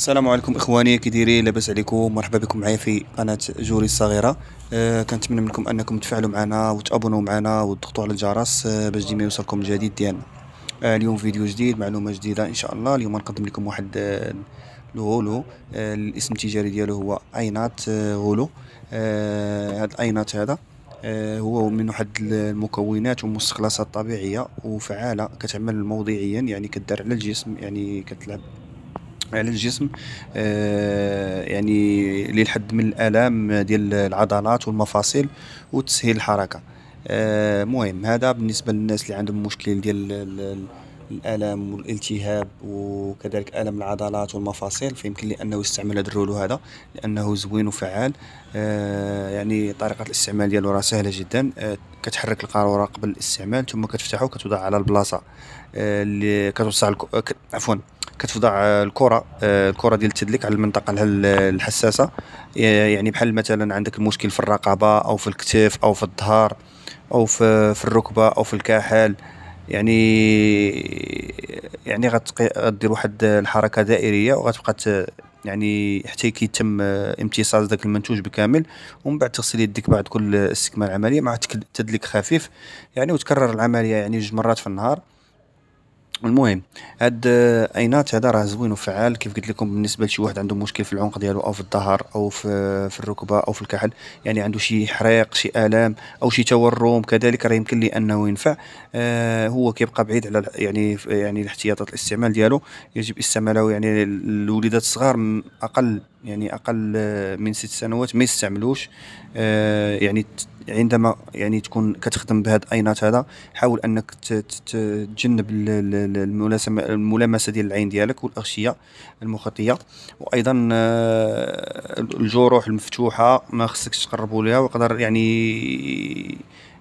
السلام عليكم اخواني كديري لاباس عليكم مرحبا بكم معايا في قناه جوري الصغيره أه كنتمنى منكم انكم تفعلوا معنا وتابونوا معنا وتضغطوا على الجرس آه، باش ديما يوصلكم الجديد ديالنا أه اليوم فيديو جديد معلومه جديده ان شاء الله اليوم نقدم لكم واحد الغولو آه،, أه الاسم التجاري ديالو هو اينات آه، غولو أه هاد العينات هذا هو من واحد المكونات والمستخلصات الطبيعيه وفعاله كتعمل موضعيا يعني كدار على الجسم يعني كتلعب على الجسم آه، يعني للحد من الالام ديال العضلات والمفاصل وتسهيل الحركه آه، مهم هذا بالنسبه للناس اللي عندهم مشكل ديال الالم والالتهاب وكذلك الم العضلات والمفاصل فيمكن لي انه يستعمل هذا الرولو هذا لانه زوين وفعال آه، يعني طريقه الاستعمال ديالو راه سهله جدا كتحرك القاروره قبل الاستعمال ثم كتفتحه وكتوضع على البلاصه اللي كتوصل عفوا كتفضع الكره آه، الكره ديال التدليك على المنطقه الحساسه يعني بحال مثلا عندك مشكل في الرقبه او في الكتف او في الظهر او في في الركبه او في الكاحل يعني يعني غدير واحد الحركه دائريه وغتبقى يعني حتى كيتم امتصاص ذاك المنتوج بكامل ومن بعد تغسل يديك بعد كل استكمال العمليه مع تدليك خفيف يعني وتكرر العمليه يعني جوج مرات في النهار المهم هاد آه، اينات هذا راه زوين وفعال كيف قلت لكم بالنسبه لشي واحد عنده مشكل في العنق ديالو او في الظهر او في في الركبه او في الكحل يعني عنده شي حريق شي الام او شي تورم كذلك راه يمكن لي انه ينفع آه هو كيبقى بعيد على يعني يعني الاحتياطات الاستعمال ديالو يجب استعماله يعني الوليدات الصغار اقل يعني اقل من ست سنوات ما يستعملوش آه، يعني عندما يعني تكون كتخدم بهذا الاينات هذا حاول انك تتجنب الملامسه ديال العين ديالك والاغشيه المخطيه وايضا آه، الجروح المفتوحه ما خصكش تقربوا ليها ويقدر يعني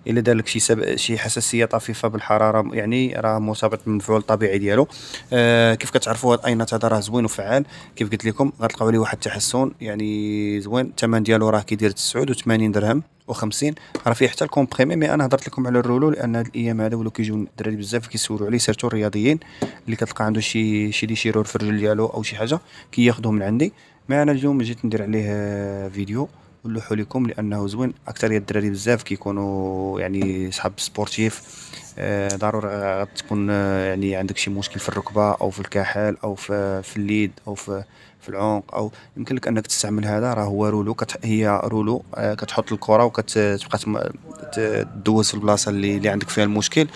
الا دار لك شي سب... شي حساسيه طفيفه بالحراره يعني راه مرتبط بالمفعول الطبيعي ديالو آه كيف كتعرفوا هاد الاينات هذا راه زوين وفعال كيف قلت لكم غتلقاو عليه واحد التحسن يعني زوين الثمن ديالو راه كيدير 89 درهم و50 راه فيه حتى الكومبريمي مي انا هضرت لكم على الرولو لان هاد الايام هذا ولاو كيجيو الدراري بزاف كيسولوا عليه سيرتو الرياضيين اللي كتلقى عنده شي شي شيرور في الرجل ديالو او شي حاجه كياخذوه من عندي مي انا اليوم جيت ندير عليه فيديو نلوحوا لكم لانه زوين اكثر الدراري بزاف كيكونوا يعني صحاب سبورتيف آه، ضروري تكون آه، يعني عندك شي مشكل في الركبه او في الكحل آه، او في, في اليد او في في العنق او يمكن لك انك تستعمل هذا راه هو رولو كت هي رولو كتحط الكره وكتبقى تدوز في البلاصه اللي, اللي عندك فيها المشكل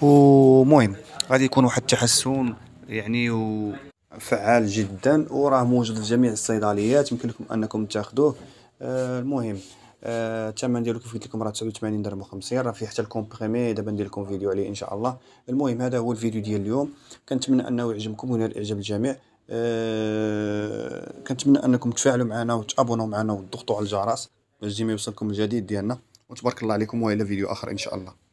ومهم غادي يكون واحد التحسن يعني و فعال جدا وراه موجود في جميع الصيدليات يمكن لكم انكم تاخذوه آه، المهم آه، الثمن ديالو كيف قلت لكم راه 89 درهم و50 راه فيه حتى الكومبريمي دابا ندير لكم فيديو عليه ان شاء الله المهم هذا هو الفيديو ديال اليوم كنتمنى انه يعجبكم وينال اعجاب الجميع آه، كنتمنى انكم تفاعلوا معنا وتابونوا معنا وتضغطوا على الجرس باش ديما يوصلكم الجديد ديالنا وتبارك الله عليكم والى فيديو اخر ان شاء الله